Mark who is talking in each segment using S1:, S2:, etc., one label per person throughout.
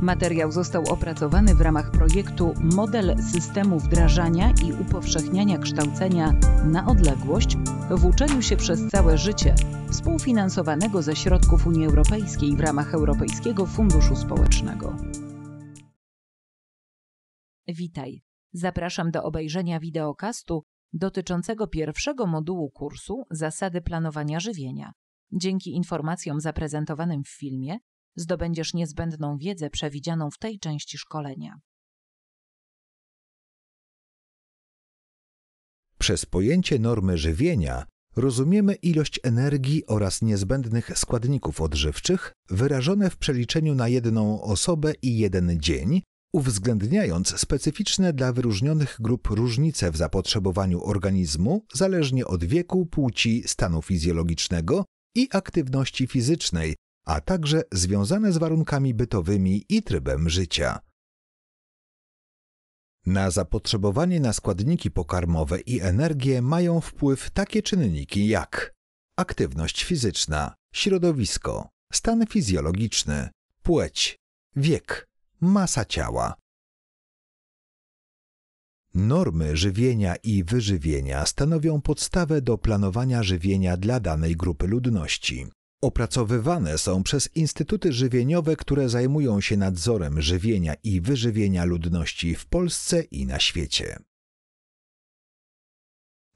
S1: Materiał został opracowany w ramach projektu Model systemu wdrażania i upowszechniania kształcenia na odległość w uczeniu się przez całe życie, współfinansowanego ze środków Unii Europejskiej w ramach Europejskiego Funduszu Społecznego. Witaj. Zapraszam do obejrzenia wideokastu dotyczącego pierwszego modułu kursu Zasady planowania żywienia. Dzięki informacjom zaprezentowanym w filmie Zdobędziesz niezbędną wiedzę przewidzianą w tej części szkolenia.
S2: Przez pojęcie normy żywienia rozumiemy ilość energii oraz niezbędnych składników odżywczych wyrażone w przeliczeniu na jedną osobę i jeden dzień, uwzględniając specyficzne dla wyróżnionych grup różnice w zapotrzebowaniu organizmu zależnie od wieku, płci, stanu fizjologicznego i aktywności fizycznej, a także związane z warunkami bytowymi i trybem życia. Na zapotrzebowanie na składniki pokarmowe i energię mają wpływ takie czynniki jak aktywność fizyczna, środowisko, stan fizjologiczny, płeć, wiek, masa ciała. Normy żywienia i wyżywienia stanowią podstawę do planowania żywienia dla danej grupy ludności. Opracowywane są przez instytuty żywieniowe, które zajmują się nadzorem żywienia i wyżywienia ludności w Polsce i na świecie.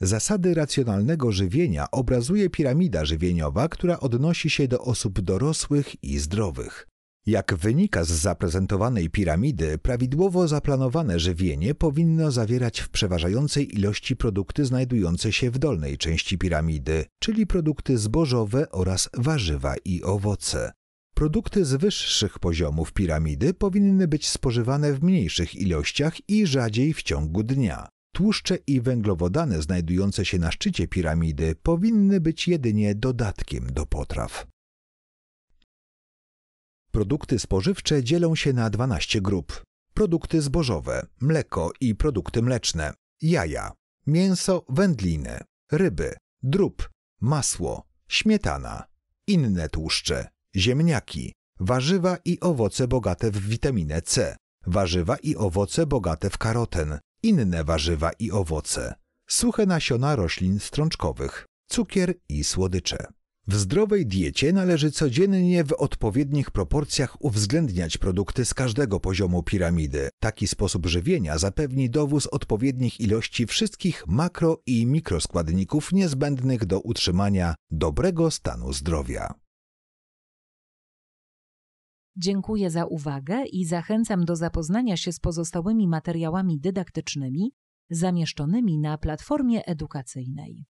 S2: Zasady racjonalnego żywienia obrazuje piramida żywieniowa, która odnosi się do osób dorosłych i zdrowych. Jak wynika z zaprezentowanej piramidy, prawidłowo zaplanowane żywienie powinno zawierać w przeważającej ilości produkty znajdujące się w dolnej części piramidy, czyli produkty zbożowe oraz warzywa i owoce. Produkty z wyższych poziomów piramidy powinny być spożywane w mniejszych ilościach i rzadziej w ciągu dnia. Tłuszcze i węglowodany znajdujące się na szczycie piramidy powinny być jedynie dodatkiem do potraw. Produkty spożywcze dzielą się na 12 grup. Produkty zbożowe, mleko i produkty mleczne, jaja, mięso, wędliny, ryby, drób, masło, śmietana, inne tłuszcze, ziemniaki, warzywa i owoce bogate w witaminę C, warzywa i owoce bogate w karoten, inne warzywa i owoce, suche nasiona roślin strączkowych, cukier i słodycze. W zdrowej diecie należy codziennie w odpowiednich proporcjach uwzględniać produkty z każdego poziomu piramidy. Taki sposób żywienia zapewni dowóz odpowiednich ilości wszystkich makro i mikroskładników niezbędnych do utrzymania dobrego stanu zdrowia.
S1: Dziękuję za uwagę i zachęcam do zapoznania się z pozostałymi materiałami dydaktycznymi zamieszczonymi na platformie edukacyjnej.